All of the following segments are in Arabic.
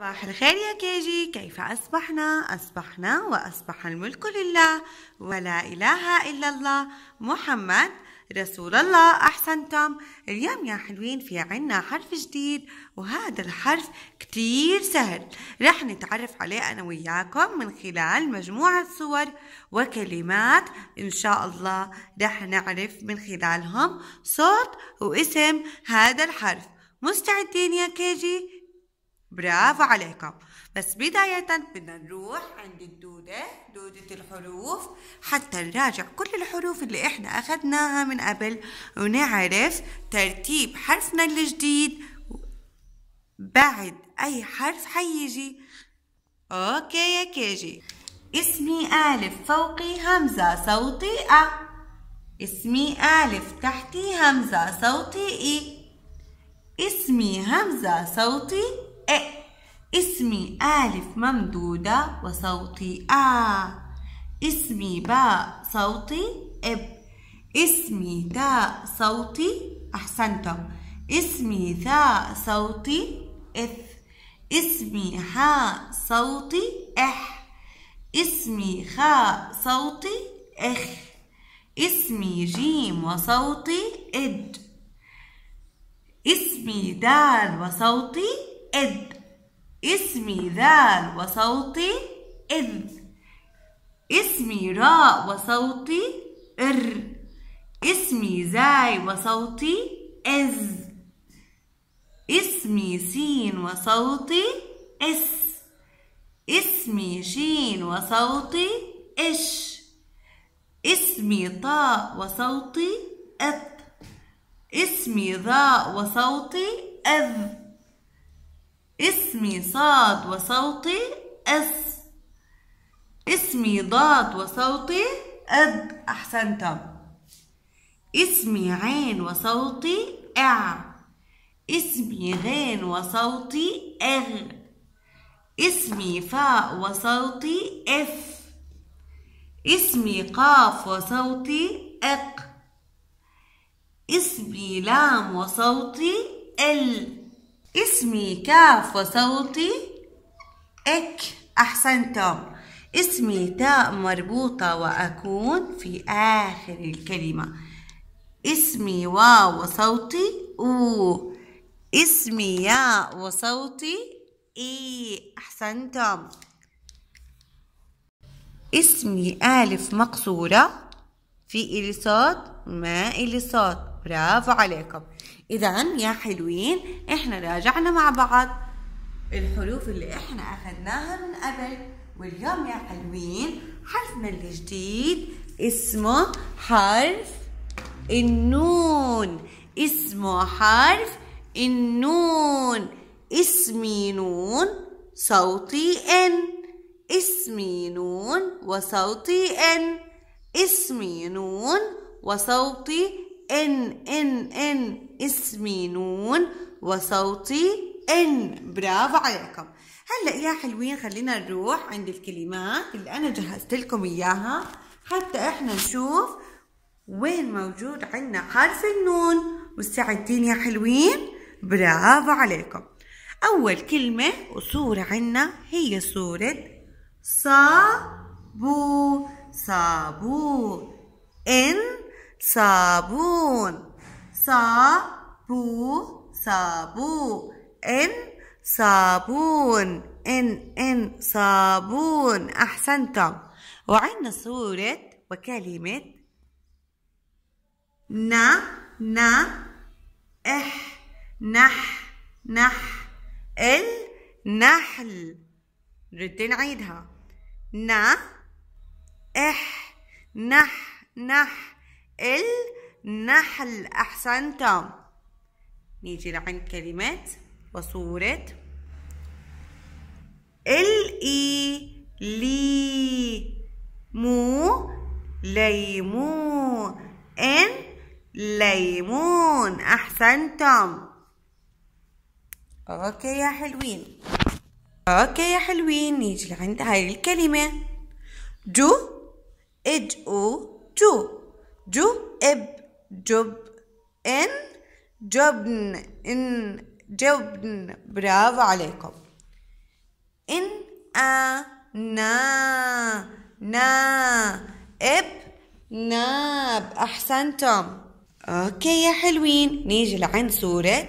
صباح الخير يا كيجي كيف أصبحنا؟ أصبحنا وأصبح الملك لله ولا إله إلا الله محمد رسول الله أحسنتم اليوم يا حلوين في عنا حرف جديد وهذا الحرف كتير سهل رح نتعرف عليه أنا وياكم من خلال مجموعة صور وكلمات إن شاء الله رح نعرف من خلالهم صوت واسم هذا الحرف مستعدين يا كيجي؟ برافو عليكم بس بداية بدنا نروح عند الدودة دودة الحروف حتى نراجع كل الحروف اللي احنا اخدناها من قبل ونعرف ترتيب حرفنا الجديد بعد اي حرف حيجي اوكي يا كيجي اسمي الف فوقي همزة صوتي أ اسمي الف تحتي همزة صوتي إي اسمي همزة صوتي اسمي آلف ممدودة وصوتي آ آه. اسمي باء صوتي إب اسمي داء صوتي أحسنتم اسمي ثاء صوتي إث اسمي حاء صوتي إح اسمي خاء صوتي إخ اسمي جيم وصوتي إد اسمي دال وصوتي إد اسمي ذال وصوتي إذ اسمي راء وصوتي إر اسمي زاي وصوتي إز اسمي سين وصوتي إس اسمي شين وصوتي إش اسمي طاء وصوتي إط اسمي ظاء وصوتي إذ اسمي صاد وصوتي أس اسمي ضاد وصوتي أد أحسنتم اسمي عين وصوتي أع اسمي غين وصوتي أغ اسمي فاء وصوتي اف اسمي قاف وصوتي اق اسمي لام وصوتي ال اسمي كاف وصوتي إك أحسنتم اسمي تاء مربوطة وأكون في آخر الكلمة اسمي واو وصوتي أو اسمي ياء وصوتي إي أحسنتم اسمي آلف مقصورة في إلي صوت ما إلي صوت برافو عليكم اذا يا حلوين احنا راجعنا مع بعض الحروف اللي احنا اخذناها من قبل واليوم يا حلوين حرفنا الجديد اسمه حرف النون اسمه حرف النون اسمي نون صوتي ان اسمي نون وصوتي ان اسمي نون وصوتي إن إن إن اسمي نون وصوتي إن برافو عليكم هلأ يا حلوين خلينا نروح عند الكلمات اللي أنا جهزت لكم إياها حتى إحنا نشوف وين موجود عندنا حرف النون مستعدين يا حلوين برافو عليكم أول كلمة وصورة عندنا هي صورة صابو صابو إن صابون صابو صابو إن صابون إن إن صابون أحسنتم وعندنا صورة وكلمة ن ن إح نح نح ال نحل رد نعيدها ن إح نح نح النحل أحسنتم نيجي لعند كلمة وصورة الإي لي مو ليمون إن ليمون أحسنتم أوكي يا حلوين أوكي يا حلوين نيجي لعند هاي الكلمة جو إج أو جو جب جب إن جبن إن جبن برافو عليكم إن آ نا نا إب ناب أحسنتم أوكي يا حلوين نيجي لعند سورة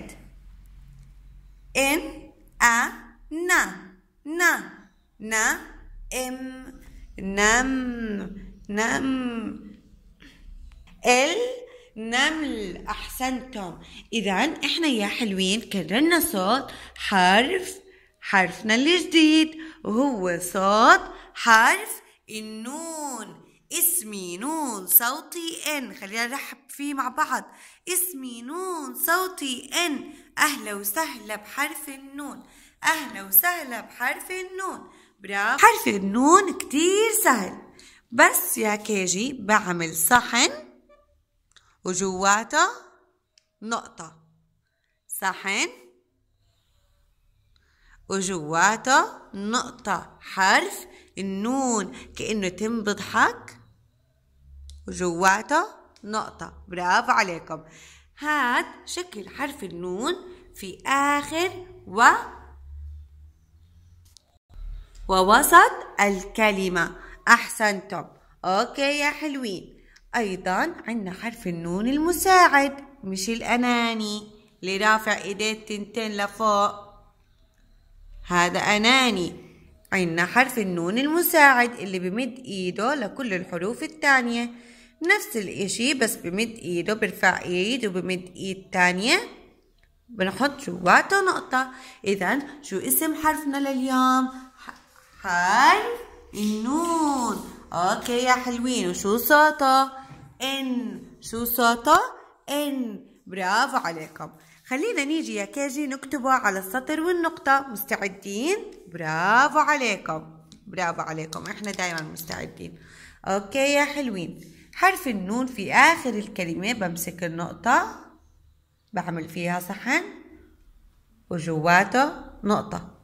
إن أ نا نا نا إم نم نم النمل أحسنتم إذا إحنا يا حلوين كررنا صوت حرف حرفنا الجديد وهو صوت حرف النون اسمي نون صوتي ان خلينا نرحب فيه مع بعض اسمي نون صوتي ان اهلا وسهلا بحرف النون اهلا وسهلا بحرف النون برافو حرف النون كتير سهل بس يا كيجي بعمل صحن وجواتها نقطة صحن وجواته نقطة حرف النون كأنه تم بضحك وجواته نقطة برافو عليكم هاد شكل حرف النون في آخر و ووسط الكلمة أحسنتم أوكي يا حلوين أيضا عندنا حرف النون المساعد مش الأناني اللي رافع إيديه التنتين لفوق هذا أناني عندنا حرف النون المساعد اللي بمد إيده لكل الحروف التانية نفس الإشي بس بمد إيده برفع إيد وبمد إيد تانية بنحط جواته نقطة إذا شو اسم حرفنا لليوم حرف النون اوكي يا حلوين وشو صوته إن شو صوته إن برافو عليكم خلينا نيجي يا كيجي نكتبه على السطر والنقطة مستعدين برافو عليكم برافو عليكم احنا دايما مستعدين اوكي يا حلوين حرف النون في اخر الكلمة بمسك النقطة بعمل فيها صحن وجواته نقطة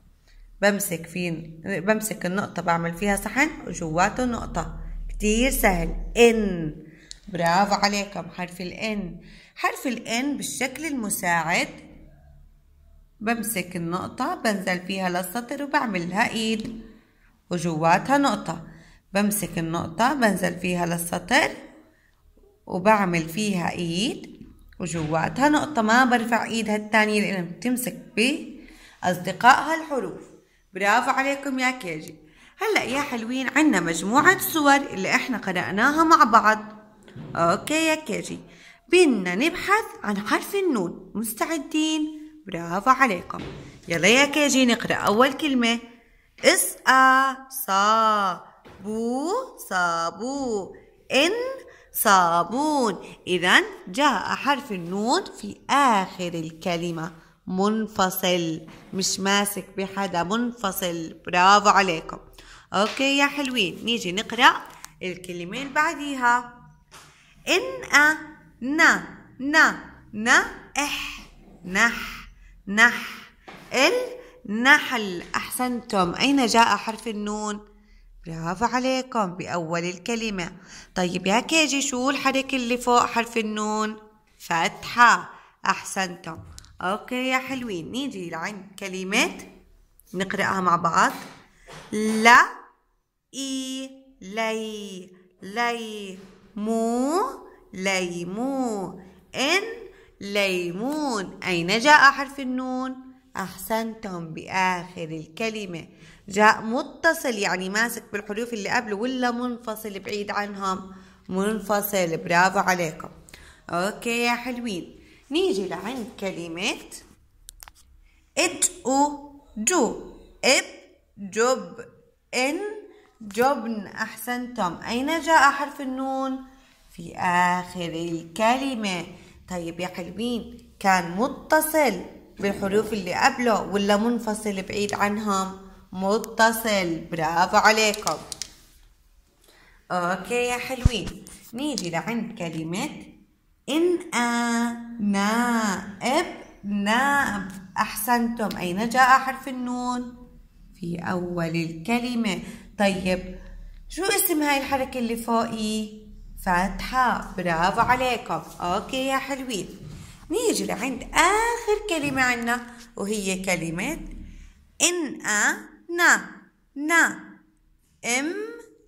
بمسك فين بمسك النقطة بعمل فيها صحن وجواته نقطة كتير سهل إن برافو عليكم حرف الان حرف الان بالشكل المساعد بمسك النقطة بنزل فيها للسطر وبعمل لها ايد وجواتها نقطة بمسك النقطة بنزل فيها للسطر وبعمل فيها ايد وجواتها نقطة ما برفع ايدها التانية لأنها بتمسك بأصدقائها الحروف برافو عليكم يا كيجي هلأ يا حلوين عنا مجموعة صور اللي احنا قرأناها مع بعض أوكي يا كيجي بدنا نبحث عن حرف النون مستعدين برافو عليكم يلا يا كيجي نقرأ أول كلمة اس أ صا بو صابو إن صابون إذا جاء حرف النون في آخر الكلمة منفصل مش ماسك بحدا منفصل برافو عليكم أوكي يا حلوين نيجي نقرأ الكلمة اللي بعديها إن أ ن ن ن إح نح نح ال نحل أحسنتم أين جاء حرف النون؟ برافو عليكم بأول الكلمة طيب يا كيجي شو الحركة اللي فوق حرف النون؟ فتحة أحسنتم أوكي يا حلوين نيجي لعند كلمة نقرأها مع بعض لا إي لي لي مو ليمون إن ليمون أين جاء حرف النون؟ أحسنتم بآخر الكلمة جاء متصل يعني ماسك بالحروف اللي قبله ولا منفصل بعيد عنهم منفصل برافو عليكم أوكي يا حلوين نيجي لعند كلمة ادقو جو اب جب ان جبن أحسنتم أين جاء حرف النون؟ في آخر الكلمة طيب يا حلوين كان متصل بالحروف اللي قبله ولا منفصل بعيد عنهم؟ متصل برافو عليكم اوكي يا حلوين نيجي لعند كلمة إن آ نائب نائب أحسنتم أين جاء حرف النون؟ في أول الكلمة طيب شو اسم هاي الحركة اللي فوقي؟ فتحة برافو عليكم أوكي يا حلوين نيجي لعند آخر كلمة عنا وهي كلمة إن أ نا نا إم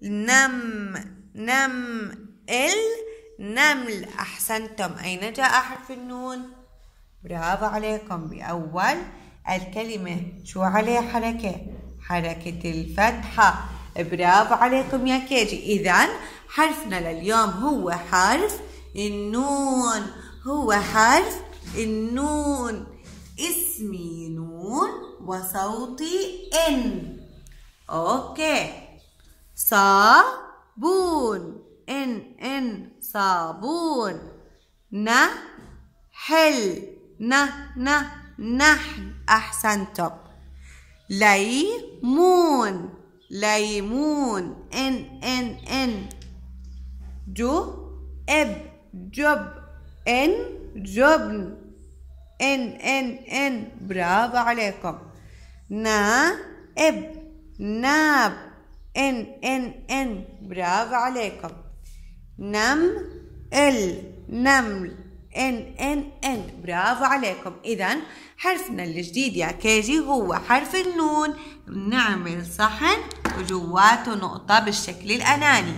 نم نم ال نمل أحسنتم أين جاء حرف النون؟ برافو عليكم بأول الكلمة شو عليه حركة؟ حركة الفتحة برافو عليكم يا كيجي إذا حرفنا لليوم هو حرف النون هو حرف النون اسمي نون وصوتي إن أوكي صابون إن إن صابون نحل نه نه نحل أحسنتم ليمون ليمون ان ان ان جو اب جب ان جبن ان ان ان برافو عليكم نا اب ناب ان ان ان برافو عليكم نم ال نمل ان ان ان برافو عليكم إذا حرفنا الجديد يا كيجي هو حرف النون بنعمل صحن وجواته نقطة بالشكل الأناني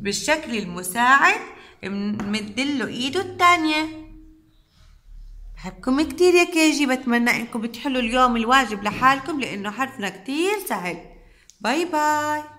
بالشكل المساعد بنمدله إيده التانية بحبكم كتير يا كيجي بتمنى انكم بتحلوا اليوم الواجب لحالكم لانه حرفنا كتير سهل باي باي